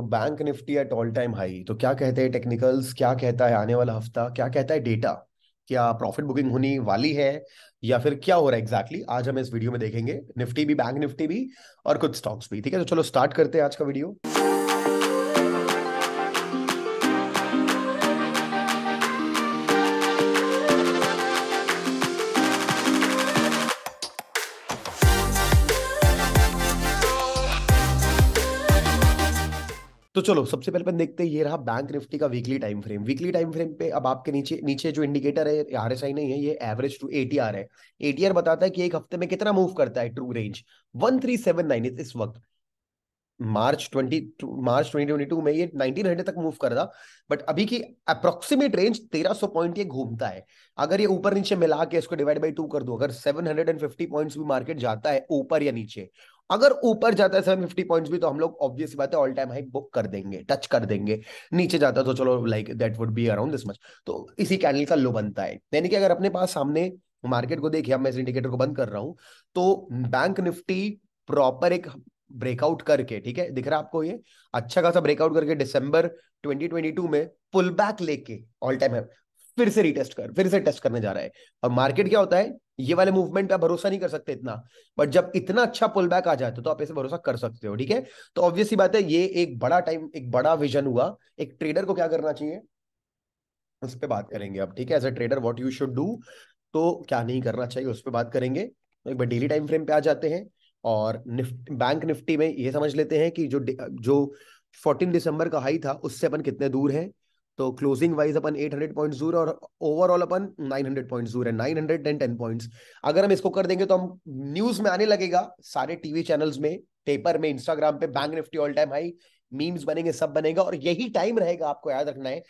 तो bank Nifty at all time high तो क्या कहते हैं टेक्निकल्स क्या कहता है आने वाला हफ्ता क्या कहता है डेटा क्या प्रॉफिट बुकिंग होनी वाली है या फिर क्या हो रहा है एग्जैक्टली आज हम इस वीडियो में देखेंगे निफ्टी भी बैंक निफ्टी भी और कुछ स्टॉक्स भी ठीक है तो चलो स्टार्ट करते हैं आज का वीडियो तो चलो सबसे पहले देखते हैं ये रहा बैंक निफ्टी का weekly time frame weekly time frame पे अब आपके नीचे नीचे जो इंडिकेटर है आर एस आई नहीं है ये एवरेज टू एटीआर है एटीआर बताता है कि एक हफ्ते में कितना मूव करता है true range one three seven nine इस वक्त March twenty March twenty twenty two में ये नाइनटीन हंड्रेड तक मूव कर रहा बट अभी की अप्रोक्सीमेट रेंज तेरह सौ पॉइंट ये घूमता है अगर ये ऊपर नीचे मिला के इसको डिवाइड बाई टू कर दो अगर seven hundred and fifty point भी मार्केट जाता है ऊपर या नीचे अगर ऊपर जाता है सेवन फिफ्टी पॉइंट्स भी तो हम लोग ऑब्वियस बात है ऑल टाइम हाई बुक कर देंगे टच कर देंगे नीचे जाता तो चलो like that would be around this much तो इसी कैंडल का लो बनता है यानी कि अगर अपने पास सामने मार्केट को देखिए अब मैं इस इंडिकेटर को बंद कर रहा हूं तो बैंक निफ्टी प्रॉपर एक ब्रेकआउट करके ठीक है दिख रहा है आपको ये अच्छा खासा ब्रेकआउट करके दिसंबर 2022 में पुल बैक लेके ऑल टाइम है फिर से रिटेस्ट कर फिर से टेस्ट करने जा रहा है और मार्केट क्या होता है ये वाले मूवमेंट पे भरोसा नहीं कर सकते इतना बट जब इतना अच्छा पुल बैक आ जाए तो, तो आप ऐसे भरोसा कर सकते हो ठीक है तो ऑब्वियसली बात है ये एक बड़ा टाइम एक बड़ा विजन हुआ एक ट्रेडर को क्या करना चाहिए उस पर बात करेंगे अब ठीक है as a trader what you should do तो क्या नहीं करना चाहिए उस पर बात करेंगे एक बार डेली टाइम फ्रेम पे आ जाते हैं और निफ्ट बैंक निफ्टी में ये समझ लेते हैं कि जो जो 14 दिसंबर का हाई था उससे अपन कितने दूर हैं तो क्लोजिंग वाइज अपन 800 पॉइंट दूर और ओवरऑल अपन 900 पॉइंट दूर है टेन पॉइंट्स अगर हम इसको कर देंगे तो हम न्यूज में आने लगेगा सारे टीवी चैनल्स में पेपर में इंस्टाग्राम पे bank Nifty all time high memes बनेंगे सब बनेगा और यही टाइम रहेगा आपको याद रखना है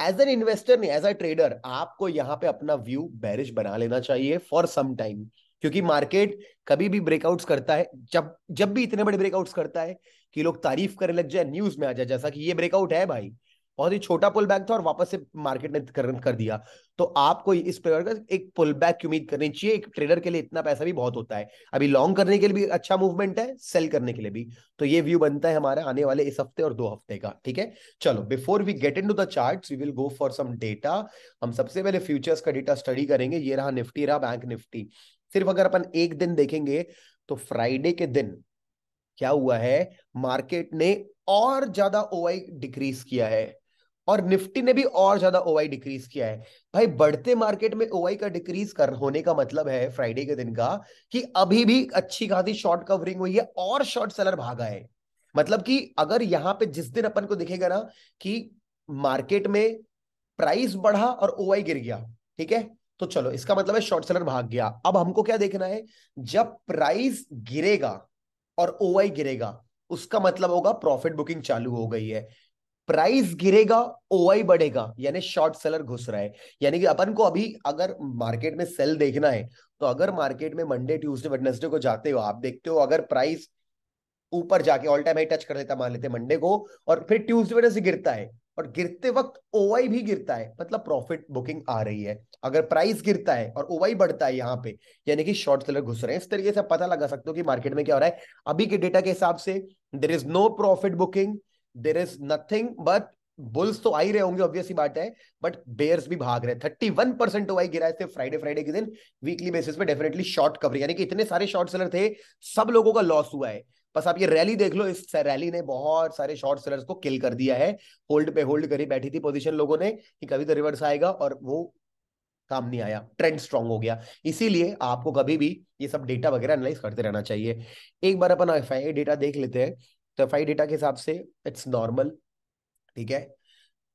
एज एन इन्वेस्टर नहीं एज अ ट्रेडर आपको यहाँ पे अपना व्यू बैरिश बना लेना चाहिए फॉर सम टाइम क्योंकि मार्केट कभी भी ब्रेकआउट्स करता है जब जब भी इतने बड़े ब्रेकआउट्स करता है कि लोग तारीफ करने लग जाए न्यूज में आ जाए जैसा कि ये ब्रेकआउट है भाई बहुत ही छोटा पुल बैक था और वापस से मार्केट ने कर, कर दिया तो आपको इस प्रकार का एक पुल बैक की उम्मीद करनी चाहिए एक ट्रेडर के लिए इतना पैसा भी बहुत होता है अभी लॉन्ग करने के लिए भी अच्छा मूवमेंट है सेल करने के लिए भी तो ये व्यू बनता है हमारे आने वाले इस हफ्ते और दो हफ्ते का ठीक है चलो before we get into the chart we will go for some data हम सबसे पहले फ्यूचर्स का डेटा स्टडी करेंगे ये रहा निफ्टी रहा बैंक निफ्टी सिर्फ अगर अपन एक दिन देखेंगे तो फ्राइडे के दिन क्या हुआ है मार्केट ने और ज्यादा ओआई डिक्रीज किया है और निफ्टी ने भी और ज्यादा ओआई डिक्रीज किया है भाई बढ़ते मार्केट में ओआई का डिक्रीज कर होने का मतलब है फ्राइडे के दिन का कि अभी भी अच्छी खासी शॉर्ट कवरिंग हुई है और शॉर्ट सेलर भागा है मतलब कि अगर यहां पे जिस दिन अपन को दिखेगा ना कि मार्केट में प्राइस बढ़ा और ओआई गिर गया ठीक है तो चलो इसका मतलब है शॉर्ट सेलर भाग गया अब हमको क्या देखना है जब प्राइस गिरेगा और ओआई गिरेगा उसका मतलब होगा प्रॉफिट बुकिंग चालू हो गई है प्राइस गिरेगा ओआई बढ़ेगा यानी शॉर्ट सेलर घुस रहा है यानी कि अपन को अभी अगर मार्केट में सेल देखना है तो अगर मार्केट में मंडे ट्यूसडे वेडनेसडे को जाते हो आप देखते हो अगर प्राइस ऊपर जाके ऑल टाइम हाई टच कर लेता मान लेते मंडे को और फिर ट्यूसडे वेडनेसडे गिरता है और गिरते वक्त ओवाई भी गिरता है मतलब प्रॉफिट बुकिंग आ रही है अगर प्राइस गिरता है और ओवाई बढ़ता है यहाँ पे यानी कि शॉर्ट सेलर घुस रहे हैं इस तरीके से पता लगा सकते हो कि मार्केट में क्या हो रहा है अभी के डेटा के हिसाब से there is no profit booking there is nothing but bulls तो आ ही रहे होंगे ऑब्वियसली बात है बट बेयर्स भी भाग रहे थर्टी वन परसेंट ओवाई गिरा है सिर्फ फ्राइडे फ्राइडे के दिन वीकली बेसिस पे डेफिनेटली शॉर्ट कवर यानी कि इतने सारे शॉर्ट सेलर थे सब लोगों का लॉस हुआ है बस आप ये रैली देख लो इस रैली ने बहुत सारे शॉर्ट सेलर्स को किल कर दिया है होल्ड पे होल्ड करी बैठी थी पोजीशन लोगों ने कि कभी तो रिवर्स आएगा और वो काम नहीं आया ट्रेंड स्ट्रांग हो गया इसीलिए आपको कभी भी ये सब डेटा वगैरह एनालाइज करते रहना चाहिए एक बार अपन एफ डेटा देख लेते हैं तो एफ डेटा के हिसाब से इट्स नॉर्मल ठीक है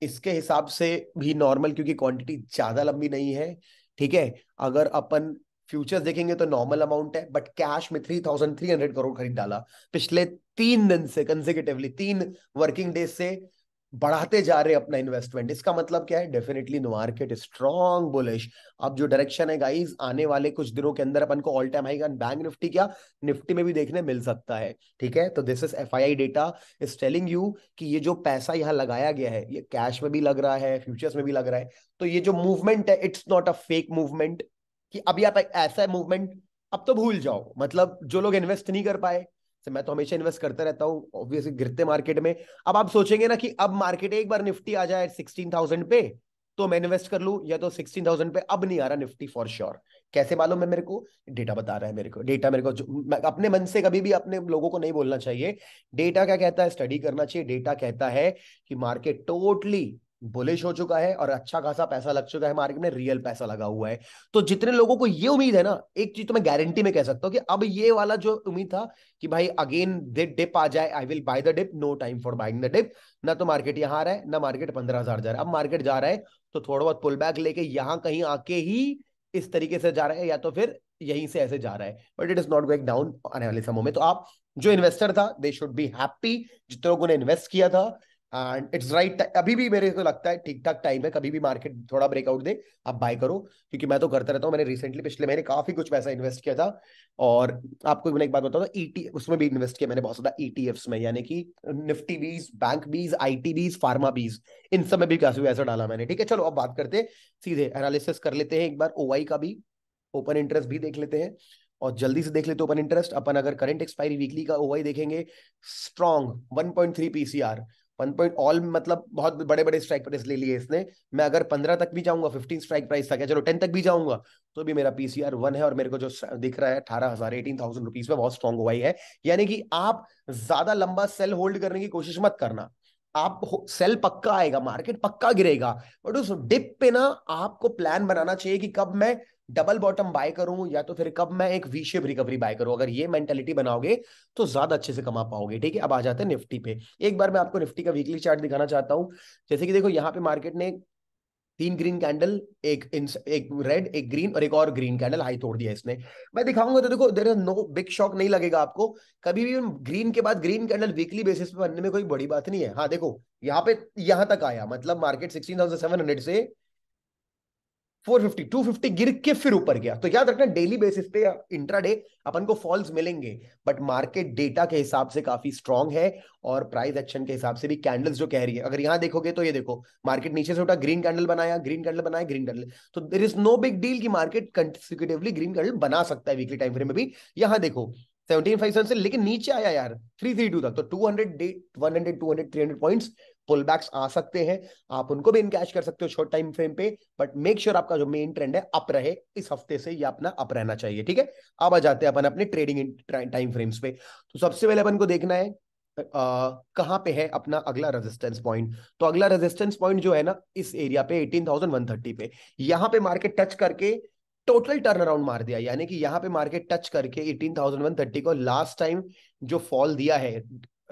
इसके हिसाब से भी नॉर्मल क्योंकि क्वांटिटी ज्यादा लंबी नहीं है ठीक है अगर अपन फ्यूचर्स देखेंगे तो नॉर्मल अमाउंट है बट कैश में three thousand three hundred crore खरीद डाला पिछले तीन दिन से कंजिकेटिवली तीन वर्किंग डेज से बढ़ाते जा रहे अपना इन्वेस्टमेंट इसका मतलब क्या है डेफिनेटली मार्केट स्ट्रॉन्ग बुलिश अब जो डायरेक्शन है गाइस आने वाले कुछ दिनों के अंदर अपन को ऑल टाइम हाई का बैंक निफ्टी क्या निफ्टी में भी देखने मिल सकता है ठीक है तो this is F I data is telling you कि ये जो पैसा यहाँ लगाया गया है ये कैश में भी लग रहा है फ्यूचर्स में भी लग रहा है तो ये जो मूवमेंट है it's not a fake movement कि अभी आप ऐसा मूवमेंट अब तो भूल जाओ मतलब जो लोग इन्वेस्ट नहीं कर पाए से तो मैं तो हमेशा इन्वेस्ट करता रहता हूँ ऑब्वियसली गिरते मार्केट में अब आप सोचेंगे ना कि अब मार्केट एक बार निफ्टी आ जाए सिक्सटीन थाउजेंड पे तो मैं इन्वेस्ट कर लूँ या तो सिक्सटीन थाउजेंड पे अब नहीं आ रहा निफ्टी फॉर श्योर कैसे मालूम है मेरे को डेटा बता रहा है मेरे को डेटा मेरे को अपने मन से कभी भी अपने लोगों को नहीं बोलना चाहिए डेटा क्या कहता है स्टडी करना चाहिए डेटा कहता है कि मार्केट टोटली बुलिश हो चुका है और अच्छा खासा पैसा लग चुका है मार्केट में रियल पैसा लगा हुआ है तो जितने लोगों को ये उम्मीद है ना एक चीज तो मैं गारंटी में कह सकता हूँ कि अब ये वाला जो उम्मीद था कि भाई अगेन डिप आ जाए I will buy the dip no time for buying the dip ना तो मार्केट यहाँ आ रहा है ना मार्केट पंद्रह हजार जा रहा है अब मार्केट जा रहा है तो थोड़ा बहुत पुल बैक लेके यहाँ कहीं आके ही इस तरीके से जा रहा है या तो फिर यहीं से ऐसे जा रहा है but it is not going down आने वाले समय में तो आप जो इन्वेस्टर था दे शुड बी हैप्पी जितने लोगों ने इन्वेस्ट किया था एंड इट्स राइट अभी भी मेरे को लगता है ठीक ठाक टाइम है कभी भी मार्केट थोड़ा ब्रेकआउट दे आप बाय करो क्योंकि मैं तो करता रहता हूँ मैंने रिसेंटली पिछले महीने काफी कुछ पैसा इन्वेस्ट किया था और आपको मैंने एक बात बताऊँ ईटी e उसमें भी इन्वेस्ट किया मैंने बहुत ज्यादा ईटीएफ्स e में यानी कि निफ्टी बीज बैंक बीज टी बीज फार्मा बीज इन सब में भी काफी पैसा डाला मैंने ठीक है चलो अब बात करते सीधे एनालिसिस कर लेते हैं एक बार ओ का भी ओपन इंटरेस्ट भी देख लेते हैं और जल्दी से देख लेते ओपन इंटरेस्ट अपन अगर करंट एक्सपायरी वीकली का ओवाई देखेंगे strong one point three PCR one point all मतलब बहुत बड़े बड़े स्ट्राइक प्राइस ले लिए इसने मैं अगर पंद्रह तक भी जाऊंगा फिफ्टीन स्ट्राइक प्राइस तक है चलो टेन तक भी जाऊंगा तो भी मेरा पीसीआर वन है और मेरे को जो दिख रहा है अठारह हजार एटीन थाउजेंड रुपीज में बहुत स्ट्रॉन्ग हुआ है यानी कि आप ज्यादा लंबा सेल होल्ड करने की कोशिश मत करना आप सेल पक्का आएगा मार्केट पक्का गिरेगा बट उस डिप पे ना आपको प्लान बनाना चाहिए कि कब मैं डबल बॉटम बाय करूं या तो फिर कब मैं एक वीशेप रिकवरी बाय करूं अगर ये मेंटेलिटी बनाओगे तो ज्यादा अच्छे से कमा पाओगे ठीक है अब आ जाते हैं निफ्टी पे एक बार मैं आपको निफ्टी का वीकली चार्ट दिखाना चाहता हूं जैसे कि देखो यहाँ पे मार्केट ने तीन ग्रीन कैंडल एक एक रेड एक ग्रीन और एक और ग्रीन कैंडल हाई तोड़ दिया इसने मैं दिखाऊंगा तो देखो देर नो बिग शॉक नहीं लगेगा आपको कभी भी ग्रीन के बाद ग्रीन कैंडल वीकली बेसिस पे बनने में कोई बड़ी बात नहीं है हाँ देखो यहाँ पे यहाँ तक आया मतलब मार्केट सिक्सटीन से 450 250 गिर के फिर ऊपर गया तो याद रखना डेली बेसिस पे डे अपन को फॉल्स मिलेंगे बट मार्केट डेटा के हिसाब से काफी स्ट्रांग है और प्राइस एक्शन के हिसाब से भी कैंडल्स जो कह रही है अगर यहां देखोगे तो ये देखो मार्केट नीचे से उठा ग्रीन कैंडल बनाया ग्रीन कैंडल बनाया ग्रीन कैंडल तो there is no big deal की मार्केट कंसिक्यूटिवली ग्रीन कैंडल बना सकता है वीकली टाइम फ्रेम में भी यहां देखो सेवनटीन फाइव से लेकिन नीचे आया यार थ्री थ्री टू तक तो two hundred one hundred two hundred three hundred points pull backs आ सकते हैं आप उनको भी इनकैश कर सकते हो शॉर्ट टाइम फ्रेम पे बट मेक श्योर आपका जो मेन ट्रेंड है अप रहे इस हफ्ते से ये अपना अप रहना चाहिए ठीक है अब आ जाते हैं अपन अपने ट्रेडिंग टाइम फ्रेम्स पे तो सबसे पहले अपन को देखना है कहां पे है अपना अगला रेजिस्टेंस पॉइंट तो अगला रेजिस्टेंस पॉइंट जो है ना इस एरिया पे 18,130 पे यहां पे मार्केट टच करके टोटल टर्न अराउंड मार दिया यानी कि यहाँ पे मार्केट टच करके एटीन थाउजेंड वन थर्टी को लास्ट टाइम जो फॉल दिया है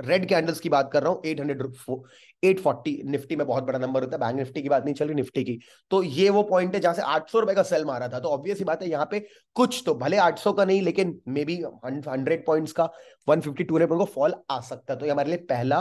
रेड कैंडल्स की बात कर रहा हूँ eight hundred eight forty Nifty में बहुत बड़ा नंबर होता है बैंक निफ्टी की बात नहीं चल रही निफ्टी की तो ये वो पॉइंट है जहां से आठ सौ रुपए का सेल मारा था तो ऑब्वियस ही बात है यहाँ पे कुछ तो भले आठ सौ का नहीं लेकिन मे बी हंड्रेड पॉइंट का वन फिफ्टी टू हंड्रेड को फॉल आ सकता है तो ये हमारे लिए पहला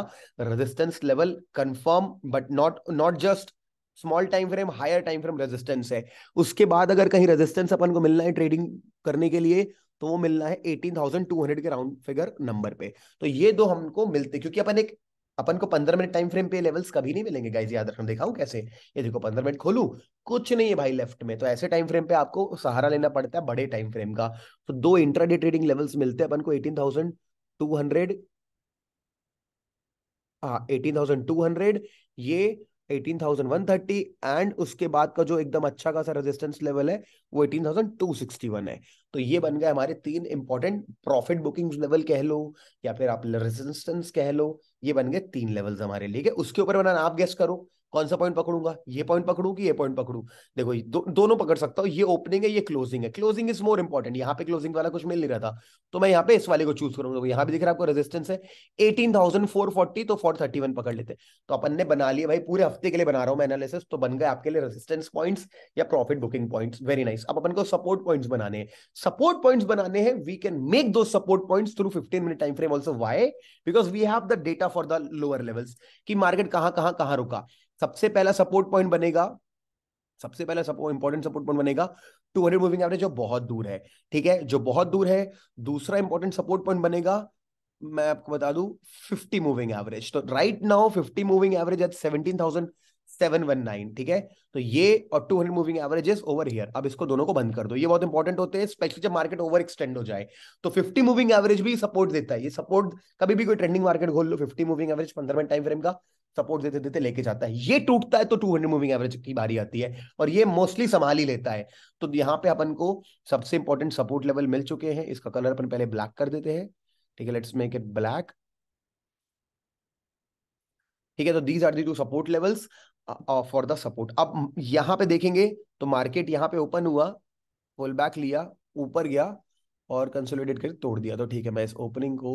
resistance level confirm but not not just small time frame higher time frame resistance है उसके बाद अगर कहीं रेजिस्टेंस अपन को मिलना है ट्रेडिंग करने के लिए तो वो मिलना है 18,200 के राउंड फिगर नंबर पे तो ये दो हमको मिलते क्योंकि अपन एक अपन को पंद्रह मिनट टाइम फ्रेम पे लेवल्स कभी नहीं मिलेंगे गाइस याद रखना दिखाऊं कैसे ये देखो पंद्रह मिनट खोलू कुछ नहीं है भाई लेफ्ट में तो ऐसे टाइम फ्रेम पे आपको सहारा लेना पड़ता है बड़े टाइम फ्रेम का तो दो इंट्राडे ट्रेडिंग लेवल्स मिलते हैं अपन को एटीन थाउजेंड टू हंड्रेड हाँ एटीन थाउजेंड टू हंड्रेड ये 18,130 एंड उसके बाद का जो एकदम अच्छा खासा रेजिस्टेंस लेवल है वो 18,261 है तो ये बन गए हमारे तीन इंपॉर्टेंट प्रॉफिट बुकिंग लेवल कह लो या फिर आप रेजिस्टेंस कह लो ये बन गए तीन लेवल्स हमारे लिए उसके ऊपर बनाना आप गेस करो कौन सा पॉइंट पकड़ूंगा ये पॉइंट पकड़ू कि ये पॉइंट पकड़ू देखो ये दो, दोनों पकड़ सकता हूँ ये ओपनिंग है ये क्लोजिंग है क्लोजिंग इज मोर इंपॉर्टेंट यहाँ पे क्लोजिंग वाला कुछ मिल नहीं रहा था तो मैं यहाँ पे इस वाले को चूज करूंगा तो यहाँ भी दिख रहा है आपको रेजिस्टेंस है एटीन थाउजेंड फोर फोर्टी तो फोर थर्टी वन पकड़ लेते तो अपन ने बना लिया भाई पूरे हफ्ते के लिए बना रहा हूँ मैं एनालिसिस तो बन गए आपके लिए रेजिस्टेंस पॉइंट्स या profit booking points very nice अब अपन को सपोर्ट पॉइंट्स बनाने हैं सपोर्ट पॉइंट्स बनाने हैं वी कैन मेक दो support points through fifteen minute time frame also why because we have the data for the lower levels की मार्केट कहां कहां कहां रुका सबसे पहला सपोर्ट पॉइंट बनेगा सबसे पहला सपोर्ट इंपॉर्टेंट सपोर्ट पॉइंट बनेगा 200 मूविंग एवरेज जो बहुत दूर है ठीक है जो बहुत दूर है दूसरा इंपॉर्टेंट सपोर्ट पॉइंट बनेगा मैं आपको बता दूं 50 मूविंग एवरेज तो right now 50 moving average at 17,719 ठीक है तो ये और 200 मूविंग एवरेजेस ओवर हियर अब इसको दोनों को बंद कर दो ये बहुत इंपॉर्टेंट होते हैं स्पेशली जब मार्केट ओवर एक्सटेंड हो जाए तो 50 मूविंग एवरेज भी सपोर्ट देता है ये सपोर्ट कभी भी कोई ट्रेंडिंग मार्केट खोल लो 50 मूविंग एवरेज पंद्रह मिनट टाइम फ्रेम का सपोर्ट देते देते लेके जाता है ये टूटता है तो 200 मूविंग एवरेज की बारी आती है और ये मोस्टली संभाल ही लेता है तो यहाँ पे अपन को सबसे इंपॉर्टेंट सपोर्ट लेवल मिल चुके हैं इसका कलर अपन पहले ब्लैक कर देते हैं ठीक है लेट्स मेक इट ब्लैक ठीक है तो these are the two support levels for the support अब यहाँ पे देखेंगे तो मार्केट यहाँ पे ओपन हुआ फुल बैक लिया ऊपर गया और कंसोलिडेट कर तोड़ दिया तो ठीक है मैं इस ओपनिंग को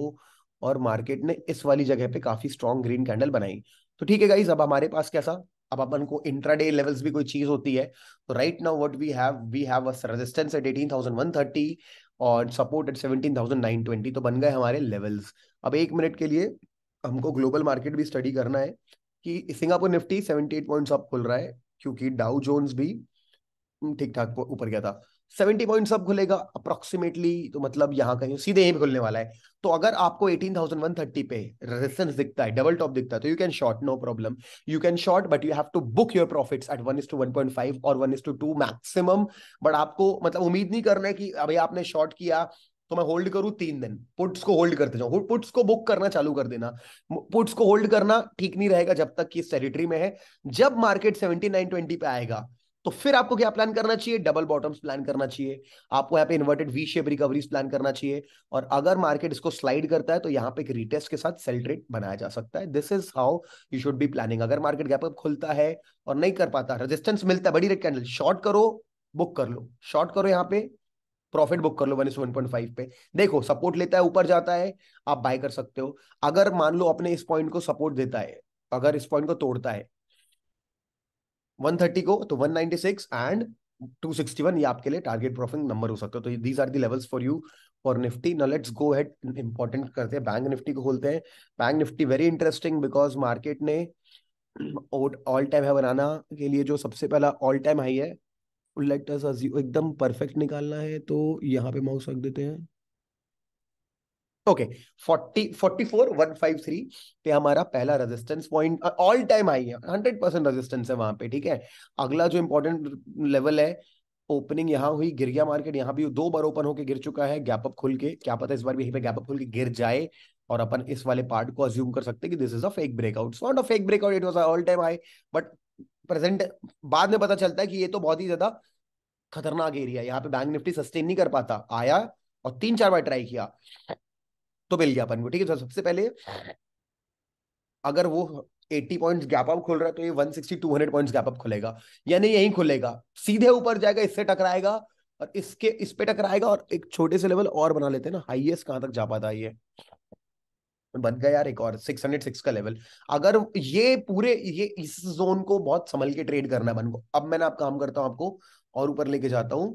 और मार्केट ने इस वाली जगह पे काफी स्ट्रॉन्ग ग्रीन कैंडल बनाई तो ठीक है गाइज अब हमारे पास कैसा अब अपन को इंट्राडे लेवल्स भी कोई चीज होती है तो right now what we have we have resistance at 18130 और सपोर्ट एट 17920 तो बन गए हमारे लेवल्स अब एक मिनट के लिए हमको ग्लोबल मार्केट भी स्टडी करना है कि सिंगापुर निफ्टी 78 पॉइंट्स अप खुल रहा है क्योंकि डाउ जोन्स भी हम्म, ठीक ठाक ऊपर गया था सेवेंटी पॉइंट अब खुलेगा अप्रोक्सीमेटली तो मतलब यहाँ कहीं सीधे यहीं खुलने वाला है तो अगर आपको 18,130 पे रेजिस्टेंस दिखता है डबल टॉप दिखता है तो you can short no problem you can short but you have to book your profits at one is to one point five और one is to two maximum but आपको मतलब उम्मीद नहीं करना है कि अभी आपने शॉर्ट किया तो मैं होल्ड करूं तीन दिन पुट्स को होल्ड करते जाऊं पुट्स को बुक करना चालू कर देना पुट्स को होल्ड करना ठीक नहीं रहेगा जब तक कि इस टेरिटरी में है जब मार्केट सेवेंटी नाइन ट्वेंटी पे आएगा तो फिर आपको क्या प्लान करना चाहिए डबल बॉटम्स प्लान करना चाहिए आपको यहाँ पे inverted V shape recoveries plan करना चाहिए और अगर मार्केट इसको स्लाइड करता है तो यहाँ पे एक रिटेस्ट के साथ सेल ट्रेड बनाया जा सकता है this is how you should be planning अगर मार्केट गैप अप खुलता है और नहीं कर पाता रेजिस्टेंस मिलता है बड़ी रेड कैंडल शॉर्ट करो बुक कर लो शॉर्ट करो यहाँ पे प्रॉफिट बुक कर लो वन पे देखो सपोर्ट लेता है ऊपर जाता है आप बाय कर सकते हो अगर मान लो अपने इस पॉइंट को सपोर्ट देता है अगर इस पॉइंट को तोड़ता है वन थर्टी को तो one ninety six and two sixty one ये आपके लिए टारगेट प्रॉफिट नंबर हो सकता है तो these are the levels for you for Nifty ना लेट्स गो हेड इंपॉर्टेंट करते हैं बैंक निफ्टी को खोलते हैं bank Nifty very interesting because market ने ऑल टाइम है बनाना के लिए जो सबसे पहला ऑल टाइम हाई है लेट अस एकदम परफेक्ट निकालना है तो यहाँ पे माउस रख देते हैं okay forty forty four one five three पे हमारा पहला resistance point all time high है हंड्रेड परसेंट रेजिस्टेंस है वहां पे ठीक है अगला जो इंपॉर्टेंट लेवल है ओपनिंग यहाँ हुई गिर गया मार्केट यहाँ भी दो बार ओपन होकर गिर चुका है गैप अप खुल के क्या पता इस बार भी यहीं पे गैप अप खुल के गिर जाए और अपन इस वाले पार्ट को अज्यूम कर सकते हैं कि this is a fake breakout not a fake breakout it was all time high but present बाद में पता चलता है कि ये तो बहुत ही ज्यादा खतरनाक एरिया यहाँ पे बैंक निफ्टी सस्टेन नहीं कर पाता आया और तीन चार बार ट्राई किया तो मिल गया अपन को ठीक है तो सबसे पहले अगर वो 80 पॉइंट्स गैप अप खोल रहा है तो ये 160 200 पॉइंट्स गैप अप खुलेगा यानी यही खुलेगा सीधे ऊपर जाएगा इससे टकराएगा और इसके इस पे टकराएगा और एक छोटे से लेवल और बना लेते हैं ना हाईएस्ट कहां तक जा पाता है ये बन गया यार एक और 606 का लेवल अगर ये पूरे ये इस जोन को बहुत संभल के ट्रेड करना है बन को अब मैं आप काम करता हूं आपको और ऊपर लेके जाता हूं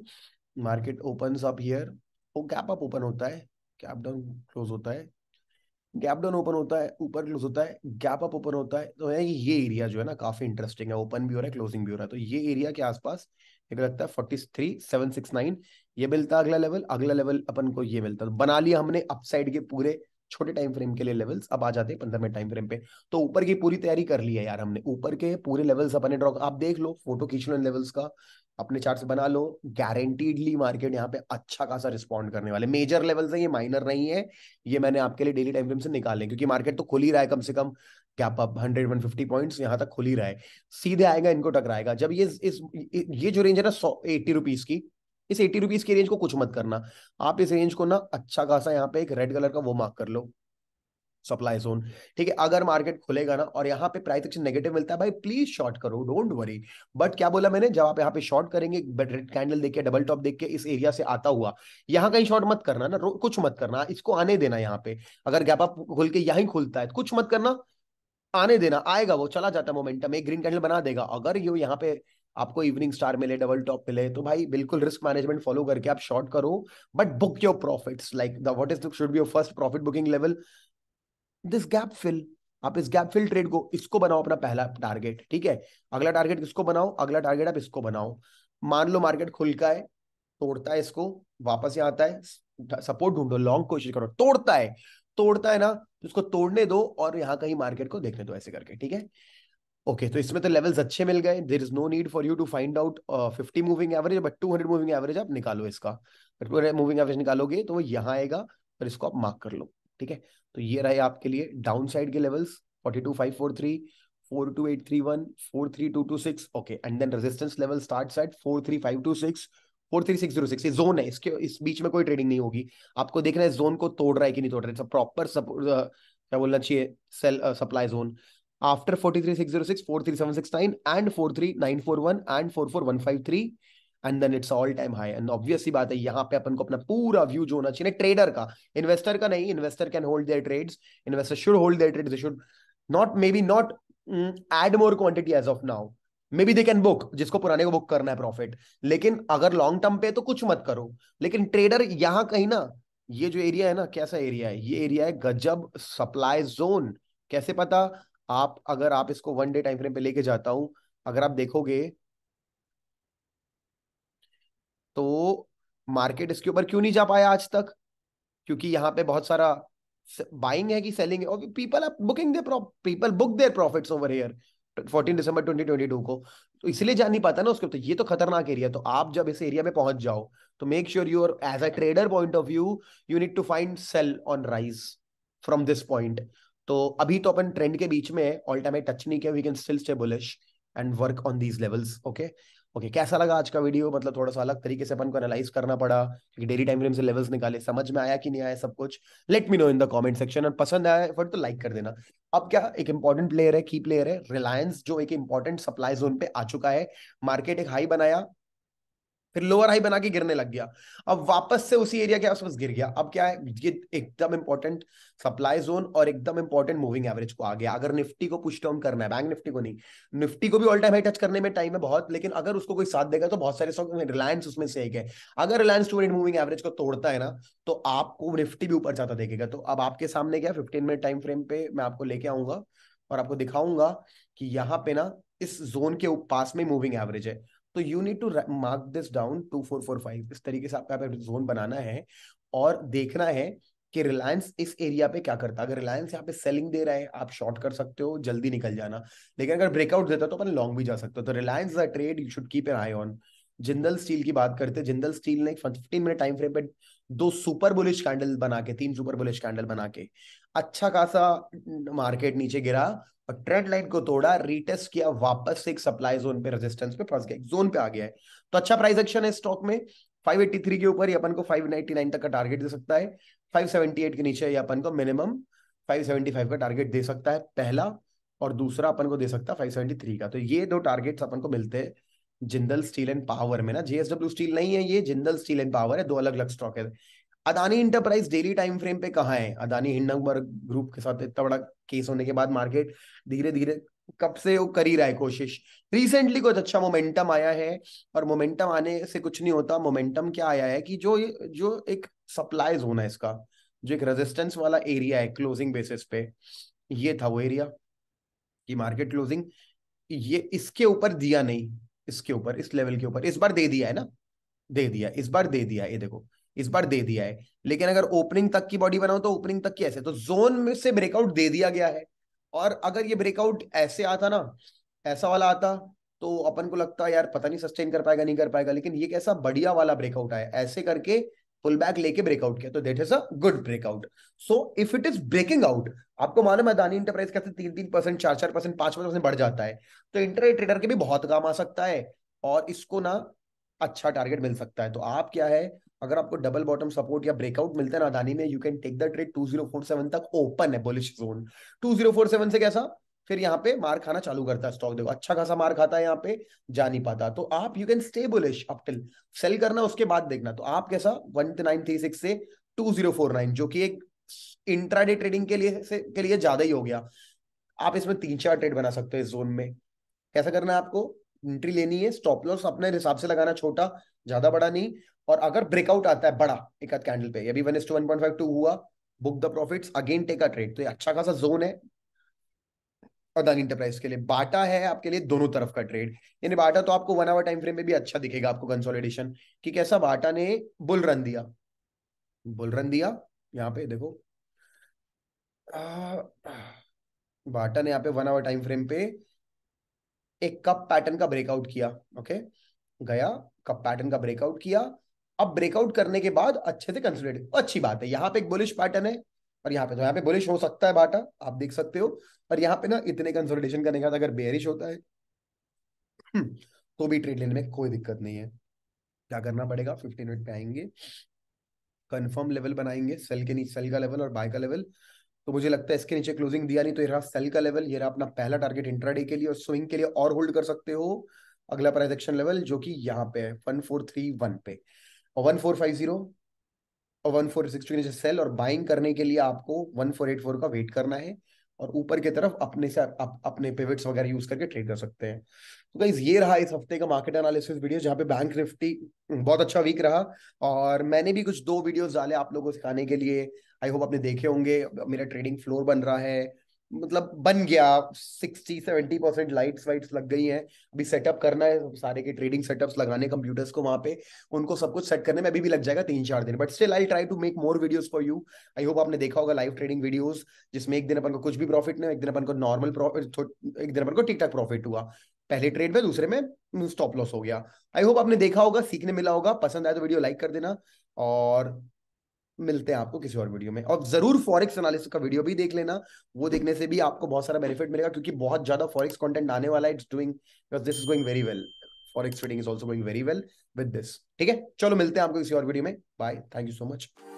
मार्केट ओपन अप हियर वो गैप अप ओपन होता है गैप डाउन क्लोज होता है गैप डाउन ओपन होता है ऊपर क्लोज होता है गैप अप ओपन होता है तो है ये एरिया जो है ना काफी इंटरेस्टिंग है ओपन भी हो रहा है क्लोजिंग भी हो रहा है तो ये एरिया के आसपास एक लगता है forty three seven six nine ये मिलता है अगला लेवल अगला लेवल अपन को ये मिलता है तो बना लिया हमने अपसाइड के पूरे छोटे टाइम फ्रेम के लिए लेवल्स अब आ जाते हैं पंद्रह मिनट टाइम फ्रेम पे तो ऊपर की पूरी तैयारी कर ली है यार हमने ऊपर के पूरे लेवल्स अपने ड्रॉ आप देख लो फोटो खींच लो लेवल्स का अपने चार्ट से बना लो गारंटीडली मार्केट यहाँ पे अच्छा खासा रिस्पॉन्ड करने वाले मेजर लेवल्स है ये माइनर नहीं है ये मैंने आपके लिए डेली टाइम फ्रेम से निकाले क्योंकि मार्केट तो खुल ही रहा है कम से कम क्या आप हंड्रेड वन फिफ्टी पॉइंट यहाँ तक खुल ही रहा है सीधे आएगा इनको टकराएगा जब ये इस ये जो रेंज है ना सौ एट्टी रुपीज की इस एटी रुपीज की रेंज को कुछ मत करना आप इस रेंज को ना अच्छा खासा यहाँ पे एक रेड कलर का वो मार्क कर लो सप्लाई जोन ठीक है अगर मार्केट खुलेगा ना और यहाँ पे प्राइस एक्शन नेगेटिव मिलता है भाई प्लीज शॉर्ट करो डोंट वरी बट क्या बोला मैंने जब आप यहाँ पे शॉर्ट करेंगे रेड कैंडल देख के डबल टॉप देख के इस एरिया से आता हुआ यहाँ कहीं शॉर्ट मत करना ना कुछ मत करना इसको आने देना यहाँ पे अगर गैप अप खुल के यहाँ खुलता है कुछ मत करना आने देना आएगा वो चला जाता है मोमेंटम एक ग्रीन कैंडल बना देगा अगर ये यहाँ पे आपको इवनिंग स्टार मिले डबल टॉप मिले तो भाई बिल्कुल रिस्क मैनेजमेंट फॉलो करके आप शॉर्ट करो but book your profits like the what is should be your first profit booking level this gap fill आप इस गैप फिल ट्रेड को इसको बनाओ अपना पहला टारगेट ठीक है अगला टारगेट किसको बनाओ अगला टारगेट आप इसको बनाओ मान लो मार्केट खुल का है तोड़ता है इसको वापस यहाँ आता है सपोर्ट ढूंढो लॉन्ग कोशिश करो तोड़ता है तोड़ता है ना तो इसको तोड़ने दो और यहाँ कहीं मार्केट को देखने दो ऐसे करके ठीक है ओके तो इसमें तो लेवल्स अच्छे मिल गए there is no need for you to find out fifty moving average but two hundred moving average आप निकालो इसका बट मूविंग एवरेज निकालोगे तो वो यहाँ आएगा और इसको आप मार्क कर लो ठीक है तो ये रहे आपके लिए डाउन साइड के levels forty two five four three four two eight three one four three two two six okay and then resistance level start at four three five two six four three six zero six ये zone है इसके इस बीच में कोई trading नहीं होगी आपको देखना है जोन को तोड़ रहा है कि नहीं तोड़ रहा है प्रॉपर सपोर्ट uh, क्या बोलना चाहिए sell supply zone after 43606, 43769 and 43941 and 44153 and then it's all time high and obviously बात है यहाँ पे अपन को अपना पूरा व्यू जो होना चाहिए ट्रेडर का इन्वेस्टर का नहीं investor can hold their trades investor should hold their trades they should not may be not add more quantity as of now may be they can book जिसको पुराने को बुक करना है प्रॉफिट लेकिन अगर लॉन्ग टर्म पे तो कुछ मत करो लेकिन ट्रेडर यहाँ कहीं ना ये जो एरिया है ना कैसा एरिया है ये एरिया है गजब सप्लाई जोन कैसे पता आप अगर आप इसको वन डे टाइम फ्रेम पे लेके जाता हूं अगर आप देखोगे तो मार्केट इसके ऊपर क्यों नहीं जा पाया आज तक क्योंकि यहाँ पे बहुत सारा बाइंग है कि सेलिंग है और people are booking their people book their profits over here 14 दिसंबर 2022 को तो इसलिए जान नहीं पाता ना उसके तो ये तो खतरनाक एरिया तो आप जब इस एरिया में पहुंच जाओ तो make sure you as a trader point of view you need to find sell on rise from this point तो अभी तो अपन ट्रेंड के बीच में ऑल टाइम टच नहीं किया we can still stay bullish and work on these levels okay okay कैसा लगा आज का वीडियो मतलब थोड़ा सा अलग तरीके से अपन को एनालाइज करना पड़ा क्योंकि डेली टाइम फ्रेम से लेवल्स निकाले समझ में आया कि नहीं आया सब कुछ let me know in the comment section और पसंद आया फट तो लाइक कर देना अब क्या एक इंपॉर्टेंट प्लेयर है की प्लेयर है रिलायंस जो एक इंपॉर्टेंट सप्लाई जोन पे आ चुका है मार्केट एक हाई बनाया फिर लोअर हाई बना के गिरने लग गया अब वापस से उसी एरिया के आसपास गिर गया अब क्या है ये एकदम इंपॉर्टेंट सप्लाई जोन और एकदम इंपॉर्टेंट मूविंग एवरेज को आ गया अगर निफ्टी को पुश डाउन करना है बैंक निफ्टी को नहीं निफ्टी को भी ऑल टाइम हाई टच करने में टाइम है बहुत लेकिन अगर उसको कोई साथ देगा तो बहुत सारे रिलायंस उसमें से एक है अगर रिलायंस टू मूविंग एवरेज को तोड़ता है ना तो आपको निफ्टी भी ऊपर जाता देखेगा तो अब आपके सामने क्या फिफ्टीन मिनट टाइम फ्रेम पे मैं आपको लेके आऊंगा और आपको दिखाऊंगा कि यहाँ पे ना इस जोन के पास में मूविंग एवरेज है तो you need to mark this down to four four five इस तरीके से आपका जोन बनाना है और देखना है कि रिलायंस इस एरिया पे क्या करता है अगर रिलायंस यहाँ पे सेलिंग दे रहा है आप शॉर्ट कर सकते हो जल्दी निकल जाना लेकिन अगर ब्रेकआउट देता तो अपन लॉन्ग भी जा सकते हो तो Reliance the trade you should keep an eye on Jindal steel की बात करते हैं जिंदल स्टील ने फिफ्टीन मिनट टाइम फ्रेम पे दो सुपर बुलिश कैंडल बना के तीन सुपर बुलिश कैंडल बना के अच्छा खासा मार्केट नीचे गिरा और ट्रेंड लाइन को तोड़ा रीटेस्ट किया वापस से एक सप्लाई जोन पे रेजिस्टेंस पे फंस गया जोन पे आ गया है तो अच्छा प्राइस एक्शन है स्टॉक में 583 के ऊपर अपन को 599 तक का टारगेट दे सकता है 578 के नीचे ये अपन को मिनिमम 575 का टारगेट दे सकता है पहला और दूसरा अपन को दे सकता है 573 का तो ये दो टारगेट्स अपन को मिलते हैं जिंदल स्टील एंड पावर में ना जेएसडब्ल्यू स्टील नहीं है ये जिंदल स्टील एंड पावर है दो अलग अलग स्टॉक है Adani enterprise daily time frame पे कहा है अदानी हिंडनबर्ग ग्रुप के साथ इतना बड़ा केस होने के बाद मार्केट धीरे धीरे कब से वो कर ही रहा है कोशिश रिसेंटली कुछ अच्छा मोमेंटम आया है और मोमेंटम आने से कुछ नहीं होता मोमेंटम क्या आया है कि जो जो एक सप्लाई जोन है इसका जो एक रेजिस्टेंस वाला एरिया है क्लोजिंग बेसिस पे ये था वो एरिया कि मार्केट क्लोजिंग ये इसके ऊपर दिया नहीं इसके ऊपर इस लेवल के ऊपर इस बार दे दिया है ना दे दिया इस बार दे दिया ये देखो इस बार दे दिया है लेकिन अगर ओपनिंग तक की बॉडी बनाओ तो ओपनिंग तक की ऐसे तो जोन में से ब्रेकआउट दे दिया गया है और अगर ये ब्रेकआउट ऐसे आता ना ऐसा वाला आता तो अपन को लगता है यार पता नहीं सस्टेन कर पाएगा नहीं कर पाएगा लेकिन ये कैसा बढ़िया वाला ब्रेकआउट आया ऐसे करके पुल बैक लेके ब्रेकआउट किया तो that is a good breakout so if it is breaking out आपको मालूम है दानी इंटरप्राइज कैसे तीन तीन परसेंट चार चार परसेंट पांच परसेंट बढ़ जाता है तो इंटर ट्रेडर के भी बहुत काम आ सकता है और इसको ना अच्छा टारगेट मिल सकता है तो आप क्या है अगर आपको डबल बॉटम सपोर्ट या ब्रेकआउट मिलता है ना अदानी में you can take the trade two zero four seven तक ओपन है bullish zone two zero four seven से कैसा फिर यहाँ पे मार खाना चालू करता है स्टॉक देखो अच्छा खासा मार खाता है यहाँ पे जा नहीं पाता तो आप you can stay bullish up till sell करना उसके बाद देखना तो आप कैसा वन नाइन थ्री सिक्स से टू जीरो फोर नाइन जो कि एक इंट्राडे ट्रेडिंग के लिए से के लिए ज्यादा ही हो गया आप इसमें तीन चार ट्रेड बना सकते हो इस जोन में कैसा करना है आपको एंट्री लेनी है स्टॉप लॉस अपने हिसाब से लगाना छोटा ज्यादा बड़ा नहीं और अगर ब्रेकआउट आता है बड़ा एक आध कैंडल पे अभी one two one point five two हुआ book the profits again take a trade तो ये अच्छा खासा जोन है अदानी इंटरप्राइज के लिए बाटा है आपके लिए दोनों तरफ का ट्रेड यानी बाटा तो आपको वन आवर टाइम फ्रेम में भी अच्छा दिखेगा आपको कंसोलिडेशन कि कैसा बाटा ने बुल रन दिया बुल रन दिया यहाँ पे देखो बाटा ने यहाँ पे वन आवर टाइम फ्रेम पे एक कप पैटर्न का ब्रेकआउट किया ओके गया कप पैटर्न का ब्रेकआउट किया अब ब्रेकआउट करने के बाद अच्छे से कंसोलिडेट अच्छी बात है यहाँ पे एक बुलिश पैटर्न है और यहाँ पे तो यहाँ पे बुलिश हो सकता है बाटा आप देख सकते हो और यहाँ पे ना इतने कंसोलिडेशन करने का तो अगर बेरिश होता है हम्म, तो भी ट्रेड लेने में कोई दिक्कत नहीं है क्या करना पड़ेगा फिफ्टीन मिनट पे आएंगे कंफर्म लेवल बनाएंगे सेल के नीचे सेल का लेवल और बाय का लेवल तो मुझे लगता है इसके नीचे क्लोजिंग दिया नहीं तो ये रहा सेल का लेवल ये रहा अपना पहला टारगेट इंट्राडे के लिए और स्विंग के लिए और होल्ड कर सकते हो अगला प्राइजेक्शन लेवल जो कि यहाँ पे है वन फोर थ्री वन पे और वन फोर फाइव जीरो और वन फोर सिक्स के नीचे सेल और बाइंग करने के लिए आपको वन फोर एट फोर का वेट करना है और ऊपर की तरफ अपने से आप अपने पिवट्स वगैरह यूज करके ट्रेड कर सकते हैं तो गाइज ये रहा इस हफ्ते का मार्केट एनालिसिस वीडियो जहाँ पे बैंक निफ्टी बहुत अच्छा वीक रहा और मैंने भी कुछ दो वीडियोस डाले आप लोगों को सिखाने के लिए आई होप आपने देखे होंगे मेरा ट्रेडिंग फ्लोर बन रहा है मतलब बन गया sixty seventy percent lights whites लग गई हैं अभी सेटअप करना है सारे के ट्रेडिंग सेटअप्स लगाने कंप्यूटर्स को वहां पे उनको सब कुछ सेट करने में अभी भी लग जाएगा तीन चार दिन but still I try to make more videos for you I hope आपने देखा होगा लाइव ट्रेडिंग वीडियोस जिसमें एक दिन अपन को कुछ भी प्रॉफिट नहीं एक दिन अपन को नॉर्मल प्रॉफिट एक दिन अपन को ठीक ठाक प्रॉफिट हुआ पहले ट्रेड में दूसरे में स्टॉप लॉस हो गया आई होप आपने देखा होगा सीखने मिला होगा पसंद आया तो वीडियो लाइक कर देना और मिलते हैं आपको किसी और वीडियो में और जरूर फॉरेक्स एनालिसिस का वीडियो भी देख लेना वो देखने से भी आपको बहुत सारा बेनिफिट मिलेगा क्योंकि बहुत ज्यादा फॉरेक्स कंटेंट आने वाला है it's doing this is going very well forex trading is also going very well with this ठीक है चलो मिलते हैं आपको किसी और वीडियो में bye thank you so much